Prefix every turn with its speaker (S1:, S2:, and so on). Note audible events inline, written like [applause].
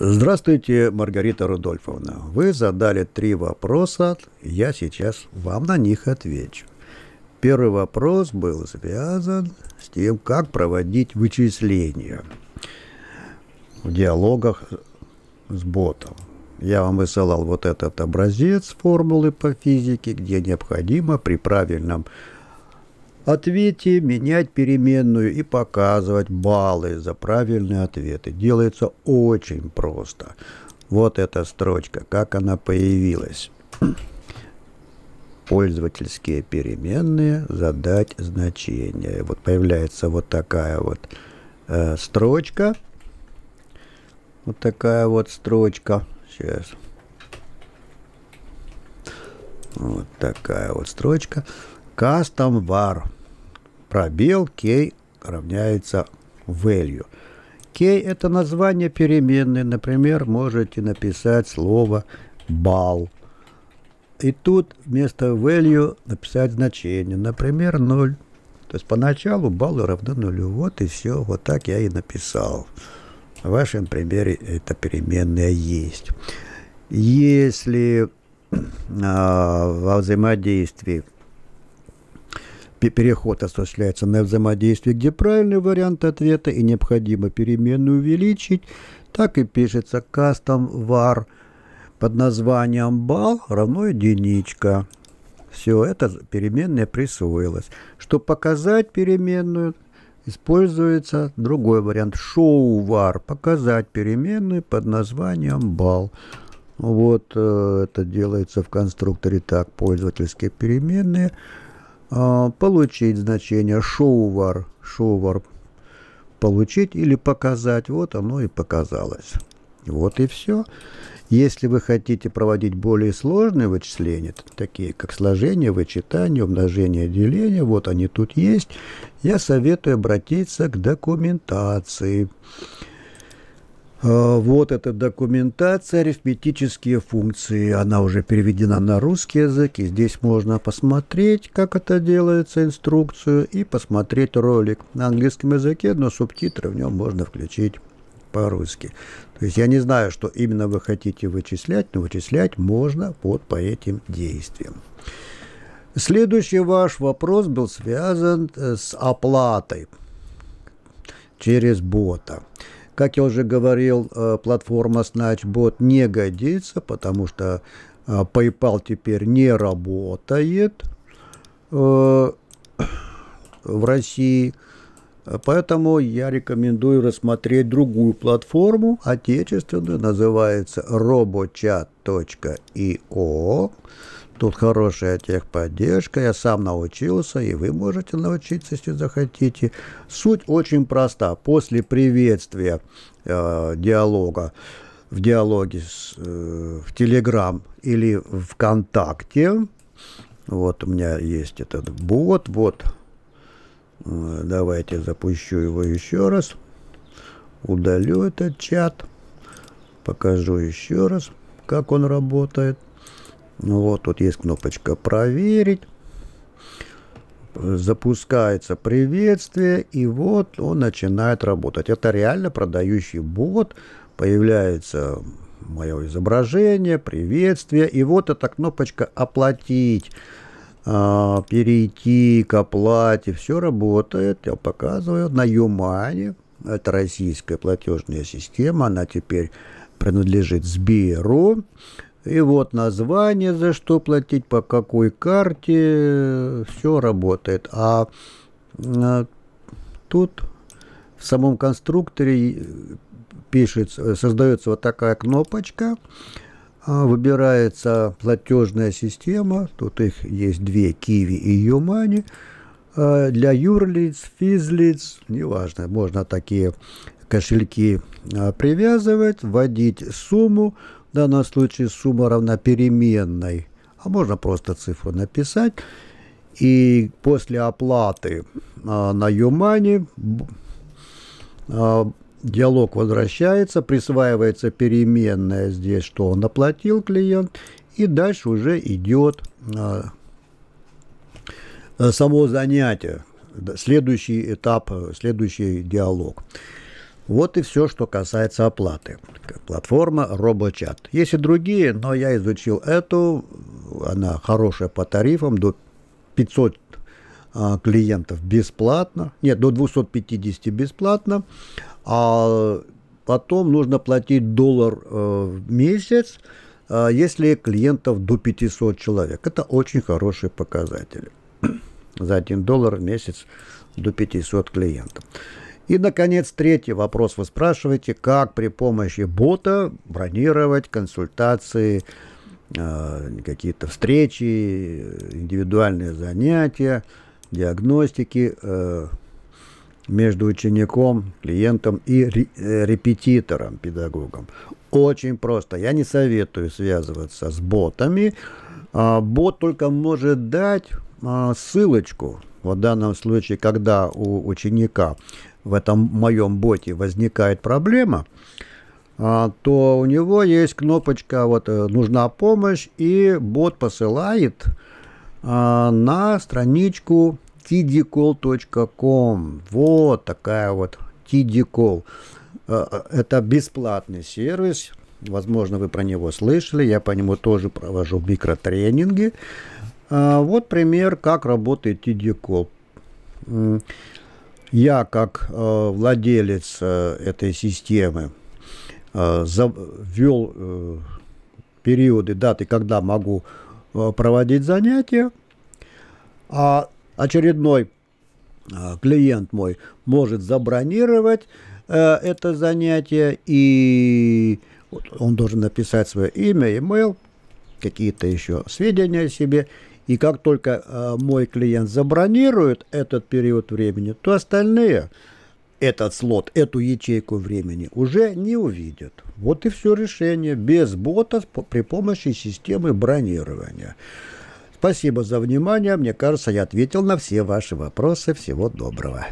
S1: Здравствуйте, Маргарита Рудольфовна. Вы задали три вопроса, я сейчас вам на них отвечу. Первый вопрос был связан с тем, как проводить вычисления в диалогах с ботом. Я вам высылал вот этот образец формулы по физике, где необходимо при правильном ответе менять переменную и показывать баллы за правильные ответы. Делается очень просто. Вот эта строчка, как она появилась. Пользовательские переменные задать значение. Вот появляется вот такая вот э, строчка. Вот такая вот строчка. Сейчас. Вот такая вот строчка. Custom var пробел k равняется value. k – это название переменной. Например, можете написать слово «бал». И тут вместо value написать значение. Например, 0. То есть поначалу баллы равны нулю. Вот и все. Вот так я и написал. В вашем примере эта переменная есть. Если а, во взаимодействии переход осуществляется на взаимодействие, где правильный вариант ответа и необходимо переменную увеличить, так и пишется custom var под названием bal равно единичка. Все это переменная присвоилась. Чтобы показать переменную, используется другой вариант show var, показать переменную под названием bal. Вот э, это делается в конструкторе так, пользовательские переменные – а, получить значение шоувар, шоувар получить или показать. Вот оно и показалось. Вот и все. Если вы хотите проводить более сложные вычисления, такие как сложение, вычитание, умножение, деление, вот они тут есть, я советую обратиться к документации. А, вот эта документация, арифметические функции. Она уже переведена на русский язык. И здесь можно посмотреть, как это делается, инструкцию, и посмотреть ролик на английском языке, но субтитры в нем можно включить по-русски. То есть я не знаю, что именно вы хотите вычислять, но вычислять можно вот по этим действиям. Следующий ваш вопрос был связан э, с оплатой через бота. Как я уже говорил, э, платформа SnatchBot не годится, потому что э, PayPal теперь не работает э, в России. Поэтому я рекомендую рассмотреть другую платформу, отечественную, называется robochat.io. Тут хорошая техподдержка, я сам научился, и вы можете научиться, если захотите. Суть очень проста. После приветствия э, диалога в диалоге с, э, в Телеграм или ВКонтакте, вот у меня есть этот бот, вот, э, давайте запущу его еще раз, удалю этот чат, покажу еще раз, как он работает. Ну вот тут есть кнопочка «Проверить». Запускается приветствие, и вот он начинает работать. Это реально продающий бот. Появляется мое изображение, приветствие. И вот эта кнопочка «Оплатить», а, «Перейти к оплате». Все работает. Я показываю на Юмане. Это российская платежная система. Она теперь принадлежит Сберу. И вот название, за что платить, по какой карте, все работает. А, а тут в самом конструкторе пишется, создается вот такая кнопочка, а, выбирается платежная система, тут их есть две, Киви и Юмани, для юрлиц, физлиц, неважно, можно такие кошельки а, привязывать, вводить сумму, в данном случае сумма равна переменной. А можно просто цифру написать. И после оплаты а, на Юмане а, диалог возвращается, присваивается переменная здесь, что он оплатил клиент. И дальше уже идет а, само занятие, следующий этап, следующий диалог. Вот и все, что касается оплаты. Платформа RoboChat. Есть и другие, но я изучил эту. Она хорошая по тарифам, до 500 а, клиентов бесплатно. Нет, до 250 бесплатно. А потом нужно платить доллар э, в месяц, э, если клиентов до 500 человек. Это очень хороший показатель [clears throat] За 1 доллар в месяц до 500 клиентов. И, наконец, третий вопрос. Вы спрашиваете, как при помощи бота бронировать консультации, э, какие-то встречи, индивидуальные занятия, диагностики э, между учеником, клиентом и э, репетитором, педагогом. Очень просто. Я не советую связываться с ботами. А, бот только может дать а, ссылочку, в данном случае, когда у ученика в этом моем боте возникает проблема, а, то у него есть кнопочка вот э, «Нужна помощь», и бот посылает а, на страничку tidicall.com. Вот такая вот tidicall. Э, э, это бесплатный сервис. Возможно, вы про него слышали. Я по нему тоже провожу микротренинги. А, вот пример, как работает tidicall я как э, владелец э, этой системы э, ввел э, периоды, даты, когда могу э, проводить занятия, а очередной э, клиент мой может забронировать э, это занятие, и он должен написать свое имя, имейл, какие-то еще сведения о себе – и как только э, мой клиент забронирует этот период времени, то остальные этот слот, эту ячейку времени уже не увидят. Вот и все решение. Без бота при помощи системы бронирования. Спасибо за внимание. Мне кажется, я ответил на все ваши вопросы. Всего доброго.